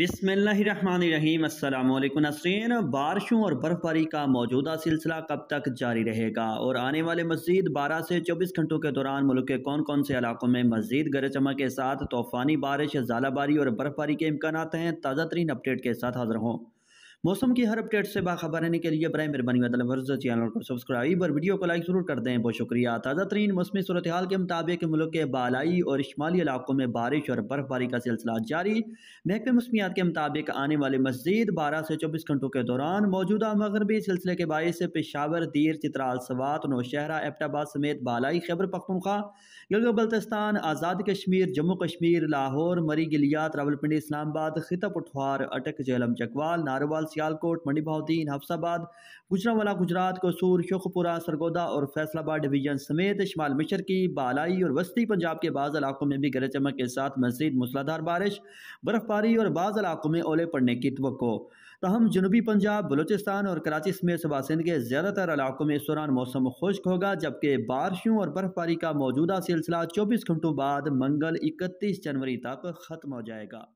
बिसमीम अल्लाम नसरीन बारिशों और बर्फ़बारी का मौजूदा सिलसिला कब तक जारी रहेगा और आने वाले मजीद 12 से 24 घंटों के दौरान मुल्क के कौन कौन से इलाकों में मजीद गरज चमक के साथ तूफ़ानी बारिश जालाबारी और बर्फ़बारी के इम्कान हैं ताज़ा तरीन अपडेट के साथ हाजिर हों मौसम की हर अपडेट से बाखबर रहने के लिए बर मेहरबानी वर्ज चैनल को सब्सक्राइब और वीडियो को लाइक जरूर कर दें बहुत शुक्रिया ताज़ा तरीन मौसमी सूरत हाल के मुताबिक मुल्क के बालाई और शुमाली इलाकों में बारिश और बर्फबारी का सिलसिला जारी महकमे मौसमियात के मुताबिक आने वाले मजीद बारह से चौबीस घंटों के दौरान मौजूदा मगरबी सिलसिले के बायस पेशावर दीर चित्राल सवात नौशहरा एबटाबाद समेत बालाई खैबर पख्तनखा गिलगित बल्तिस्तान आज़ाद कश्मीर जम्मू कश्मीर लाहौर मरी गिलियात रावलपिंडी इस्लामाबाद खिता पठवार अटक जेलम चकवाल नारोवाल सियालकोट मंडी बहाउद्दीन हफ्साबाद गुजरावाला गुजरात कसूर शोखपुरा सरगोदा और फैसलाबाद डिवीजन समेत शिमाल मिशर की बालाई और वस्ती पंजाब के बाद इलाकों में भी गरज चमक के साथ मजीद मूसलाधार बारिश बर्फबारी और बाद इलाकों में ओले पड़ने की तो तहम जनूबी पंजाब बलोचिस्तान और कराची समेत सुबह सिंध के ज़्यादातर इलाकों में इस दौरान मौसम खुश्क होगा जबकि बारिशों और बर्फबारी का मौजूदा सिलसिला चौबीस घंटों बाद मंगल इकतीस जनवरी तक ख़त्म हो जाएगा